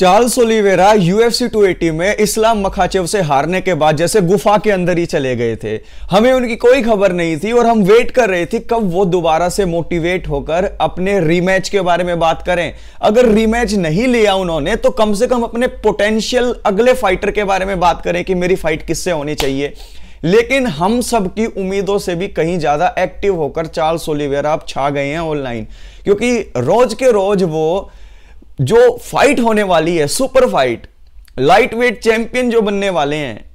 Charles Oliveira UFC 280 में Islam Makhachev से हारने के बाद जैसे गुफा के अंदर ही चले गए थे हमें उनकी कोई खबर नहीं थी और हम वेट कर रहे थे कब वो दोबारा से मोटिवेट होकर अपने रीमैच के बारे में बात करें अगर रीमैच नहीं लिया उन्होंने तो कम से कम अपने पोटेंशियल अगले फाइटर के बारे में बात करें कि मेरी फाइट किससे होनी चाहिए लेकिन हम सबकी उम्मीदों से भी कहीं ज्यादा एक्टिव होकर चार्ल्स ओलिवेरा आप छा गए हैं ऑनलाइन क्योंकि रोज के रोज वो जो फाइट होने वाली है super fight lightweight champion जो बनने वाले हैं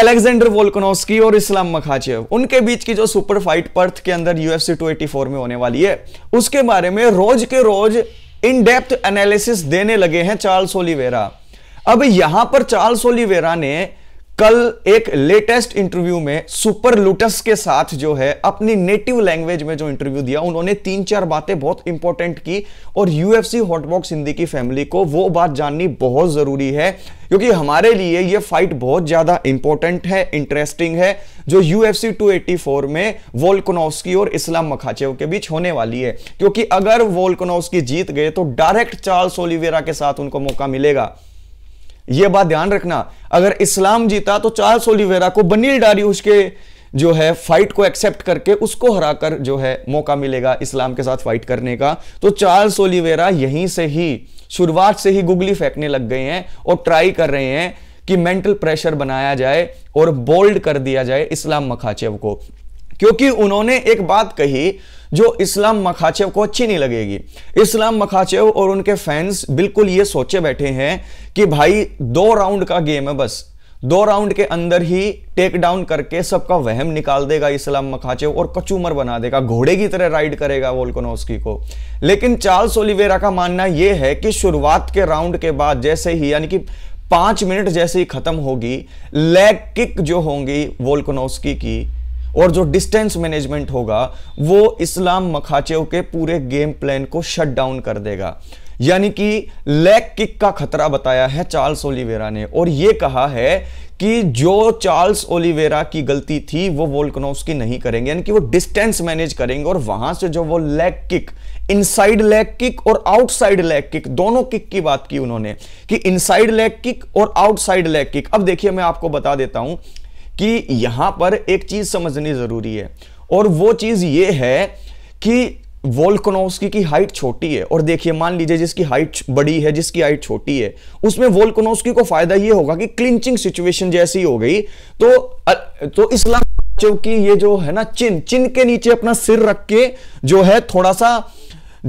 अलेक्जेंडर वोल्कनोस्की और इस्लाम मखाचे उनके बीच की जो सुपर फाइट पर्थ के अंदर यूएफसी 284 में होने वाली है उसके बारे में रोज के रोज इन डेप्थ एनालिसिस देने लगे हैं चार्ल्स ओलिवेरा अब यहां पर चार्ल्स ओलिवेरा ने कल एक लेटेस्ट इंटरव्यू में सुपर लुटस के साथ जो है अपनी नेटिव लैंग्वेज में जो इंटरव्यू दिया उन्होंने तीन चार बातें बहुत इंपॉर्टेंट की और यूएफसी हॉटबॉक्स हिंदी की फैमिली को वो बात जाननी बहुत जरूरी है क्योंकि हमारे लिए ये फाइट बहुत ज्यादा इंपॉर्टेंट है इंटरेस्टिंग है जो यूएफसी 284 में वोल्कोनोव्स्की और इस्लाम मखाचेव के बीच होने वाली है क्योंकि अगर वोल्कोनोव्स्की जीत गए तो डायरेक्ट चार्ल्स ओलिवेरा के साथ उनको मौका मिलेगा यह बात ध्यान रखना अगर इस्लाम जीता तो चार्ल्स ओलिवेरा को बनील डारियूश के जो है फाइट को एक्सेप्ट करके उसको हराकर जो है मौका मिलेगा इस्लाम के साथ फाइट करने का तो चार्ल्स ओलिवेरा यहीं से ही शुरुआत से ही गुगली फेंकने लग गए हैं और ट्राई कर रहे हैं कि मेंटल प्रेशर बनाया जाए और बोल्ड कर दिया जाए इस्लाम मखाचेव को क्योंकि उन्होंने एक बात कही जो इस्लाम मखाचेव को अच्छी नहीं लगेगी इस्लाम मखाचेव और उनके फैंस बिल्कुल ये सोचे बैठे हैं कि भाई दो राउंड का गेम है बस दो राउंड के अंदर ही टेक डाउन करके सबका वहम निकाल देगा इस्लाम मखाचेव और कचूमर बना देगा घोड़े की तरह राइड करेगा वोल्कोनोस्की को लेकिन चार्ल्स ओलिवेरा का मानना यह है कि शुरुआत के राउंड के बाद जैसे ही यानी कि पांच मिनट जैसे ही खत्म होगी लेग किक जो होंगी वोल्कोनोस्की की और जो डिस्टेंस मैनेजमेंट होगा वो इस्लाम मखाचेव के पूरे गेम प्लान को शट डाउन कर देगा यानी कि लेग किक का खतरा बताया है चार्ल्स ओलिवेरा ने और ये कहा है कि जो चार्ल्स ओलिवेरा की गलती थी वो वोल्कनोस की नहीं करेंगे यानी कि वो डिस्टेंस मैनेज करेंगे और वहां से जो वो leg kick inside leg kick और आउटसाइड लेग किक दोनों किक की बात की उन्होंने कि इनसाइड लेग किक और आउटसाइड लेग किक अब देखिए मैं आपको बता देता हूं कि यहां पर एक चीज समझनी जरूरी है और वो चीज ये है कि वोल्कोनोस्की की हाइट छोटी है और देखिए मान लीजिए जिसकी हाइट बड़ी है जिसकी हाइट छोटी है उसमें वोल्कोनोस्की को फायदा ये होगा कि क्लिंचिंग सिचुएशन जैसी हो गई तो तो इस्लाम की ये जो है ना चिन चिन के नीचे अपना सिर रख के जो है थोड़ा सा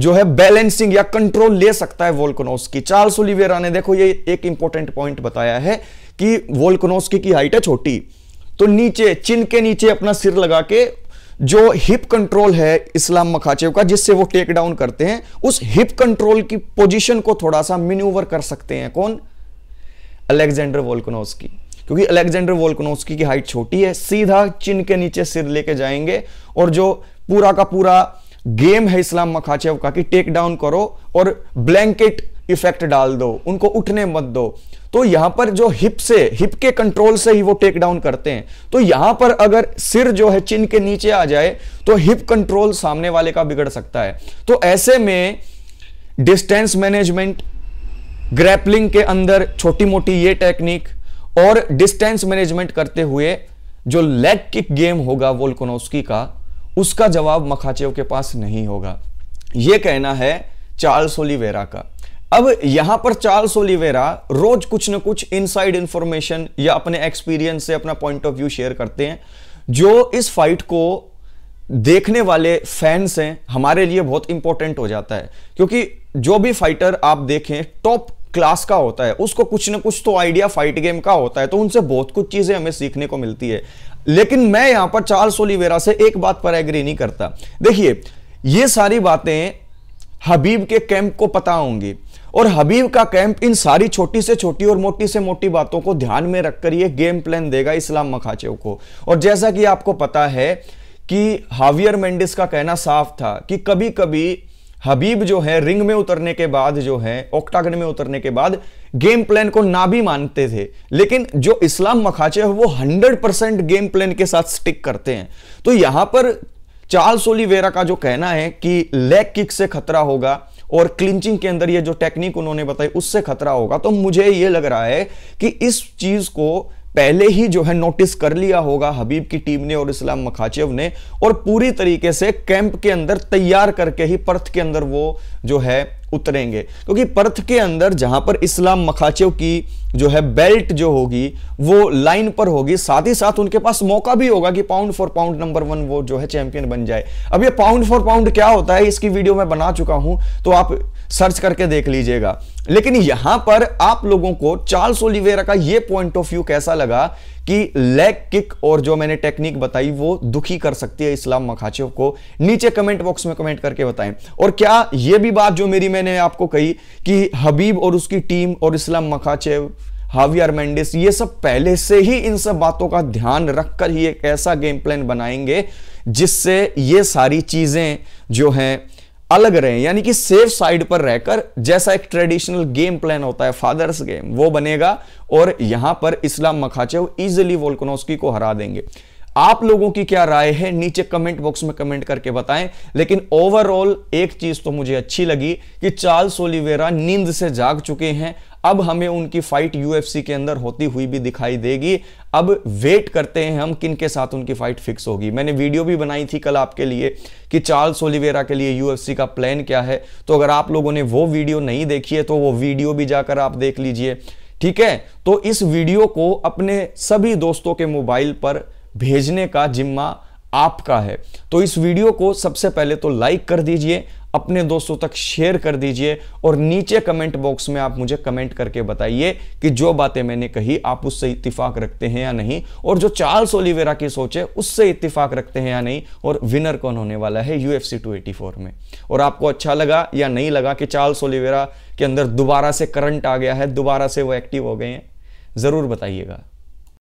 जो है बैलेंसिंग या कंट्रोल ले सकता है वोल्कोनोस्की चार्ल्स ओलिवेरा ने देखो ये एक इंपॉर्टेंट पॉइंट बताया है कि वोल्कोनोस्की की हाइट है छोटी तो नीचे चिन के नीचे अपना सिर लगा के जो हिप कंट्रोल है इस्लाम मखाचेव का जिससे वो टेक डाउन करते हैं उस हिप कंट्रोल की पोजीशन को थोड़ा सा मिन्यूवर कर सकते हैं कौन अलेक्जेंडर की क्योंकि अलेक्जेंडर वोल्कनोस की हाइट छोटी है सीधा चिन के नीचे सिर लेके जाएंगे और जो पूरा का पूरा गेम है इस्लाम मखाचेव का कि टेक डाउन करो और ब्लैंकेट इफेक्ट डाल दो उनको उठने मत दो तो यहां पर जो हिप से हिप के कंट्रोल से ही वो टेक डाउन करते हैं तो यहां पर अगर सिर जो है चिन के नीचे आ जाए तो हिप कंट्रोल सामने वाले का बिगड़ सकता है तो ऐसे में डिस्टेंस मैनेजमेंट ग्रैपलिंग के अंदर छोटी मोटी ये टेक्निक और डिस्टेंस मैनेजमेंट करते हुए जो लेग किक गेम होगा वोल्कोनोस्की का उसका जवाब मखाचेव के पास नहीं होगा यह कहना है चार्ल्स ओलिवेरा का अब यहां पर चार्ल्स ओलिवेरा रोज कुछ ना कुछ इनसाइड इंफॉर्मेशन या अपने एक्सपीरियंस से अपना पॉइंट ऑफ व्यू शेयर करते हैं जो इस फाइट को देखने वाले फैंस हैं हमारे लिए बहुत इंपॉर्टेंट हो जाता है क्योंकि जो भी फाइटर आप देखें टॉप क्लास का होता है उसको कुछ ना कुछ तो आइडिया फाइट गेम का होता है तो उनसे बहुत कुछ चीजें हमें सीखने को मिलती है लेकिन मैं यहां पर चार्ल्स ओलिवेरा से एक बात पर एग्री नहीं करता देखिए ये सारी बातें हबीब के कैंप को पता होंगी और हबीब का कैंप इन सारी छोटी से छोटी और मोटी से मोटी बातों को ध्यान में रखकर ये गेम प्लान देगा इस्लाम मखाचे को और जैसा कि आपको पता है कि हावियर मेंडिस का कहना साफ था कि कभी कभी हबीब जो है रिंग में उतरने के बाद जो है ओक्टागन में उतरने के बाद गेम प्लान को ना भी मानते थे लेकिन जो इस्लाम मखाचे वो 100 परसेंट गेम प्लान के साथ स्टिक करते हैं तो यहां पर चार्ल्स ओलिवेरा का जो कहना है कि लेग किक से खतरा होगा और क्लिंचिंग के अंदर ये जो टेक्निक उन्होंने बताई उससे खतरा होगा तो मुझे ये लग रहा है कि इस चीज को पहले ही जो है नोटिस कर लिया होगा हबीब की टीम ने और इस्लाम मखाचेव ने और पूरी तरीके से कैंप के अंदर तैयार करके ही पर्थ के अंदर वो जो है उतरेंगे क्योंकि पर्थ के अंदर जहां पर इस्लाम मखाचेव की जो है बेल्ट जो होगी वो लाइन पर होगी साथ ही साथ उनके पास मौका भी होगा कि pound for pound number one वो जो है चैंपियन बन जाए अब ये पाउंड फॉर पाउंड क्या होता है इसकी वीडियो मैं बना चुका हूं तो आप सर्च करके देख लीजिएगा लेकिन यहां पर आप लोगों को चार्ल्स ओलिवेरा का यह पॉइंट ऑफ व्यू कैसा लगा कि लेग किक और जो मैंने टेक्निक बताई वो दुखी कर सकती है इस्लाम मखाचेव को नीचे कमेंट बॉक्स में कमेंट करके बताएं और क्या यह भी बात जो मेरी मैंने आपको कही कि हबीब और उसकी टीम और इस्लाम मखाचेव हावियर मेंडिस ये सब पहले से ही इन सब बातों का ध्यान रखकर ही एक ऐसा गेम प्लान बनाएंगे जिससे ये सारी चीजें जो हैं अलग रहें यानी कि सेफ साइड पर रहकर जैसा एक ट्रेडिशनल गेम प्लान होता है फादर्स गेम वो बनेगा और यहां पर इस्लाम मखाचे इजिली वोल्कोनोस्की को हरा देंगे आप लोगों की क्या राय है नीचे कमेंट बॉक्स में कमेंट करके बताएं लेकिन ओवरऑल एक चीज तो मुझे अच्छी लगी कि चार्ल्स ओलिवेरा नींद से जाग चुके हैं अब हमें उनकी फाइट यूएफसी के अंदर होती हुई भी दिखाई देगी अब वेट करते हैं हम किन के साथ उनकी फाइट फिक्स होगी मैंने वीडियो भी बनाई थी कल आपके लिए कि चार्ल्स ओलिवेरा के लिए यूएफसी का प्लान क्या है तो अगर आप लोगों ने वो वीडियो नहीं देखी है तो वो वीडियो भी जाकर आप देख लीजिए ठीक है तो इस वीडियो को अपने सभी दोस्तों के मोबाइल पर भेजने का जिम्मा आपका है तो इस वीडियो को सबसे पहले तो लाइक कर दीजिए अपने दोस्तों तक शेयर कर दीजिए और नीचे कमेंट बॉक्स में आप मुझे कमेंट करके बताइए कि जो बातें मैंने कही आप उससे इत्तिफाक रखते हैं या नहीं और जो चार्ल्स ओलिवेरा की सोच है उससे इत्तिफाक रखते हैं या नहीं और विनर कौन होने वाला है यूएफसी 284 में और आपको अच्छा लगा या नहीं लगा कि चार्ल्स ओलिवेरा के अंदर दोबारा से करंट आ गया है दोबारा से वो एक्टिव हो गए हैं ज़रूर बताइएगा